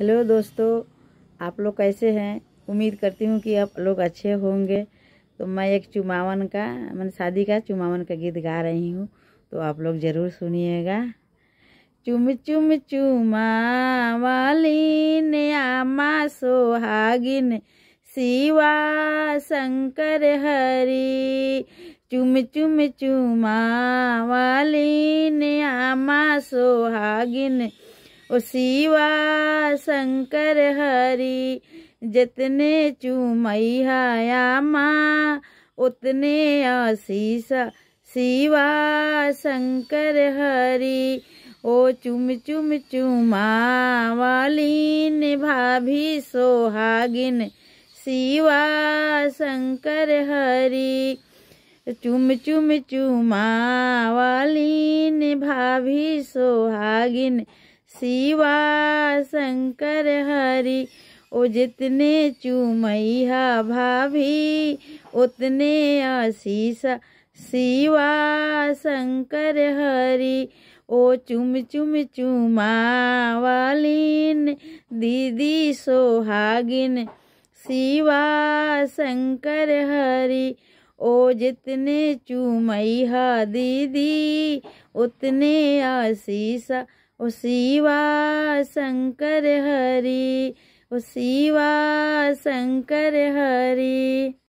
hello दोस्तों आप लोग कैसे हैं उम्मीद करती हूँ कि आप लोग अच्छे होंगे तो मैं एक चुमावन का मैंने शादी का चुमावन का गीत गा रही हूँ तो आप लोग ज़रूर सुनिएगा चुम चुम चुमा वालीन आमा सोहागिन शिवा शंकर हरी चुम चुम चुमा ने आमा सोहागिन शिवा शंकर हरि जितने चूमैया माँ उतने आशीष शिवा शंकर हरि ओ चुम चुम चुमा वालीन भाभी सोहागिन शिवा शंकर हरि चुम चुम चुमा वालीन भाभी सोहागिन शिवा शंकर हरि ओ जितने चूमैया भाभी उतने आशीष शिवा शंकर हरि ओ चुम चुम चुमा वालीन दीदी सोहागिन शिवा शंकर हरि ओ जितने चूमैया दीदी उतने आशीष ओ शिवा शंकर हरी ओ शिवा शंकर हरी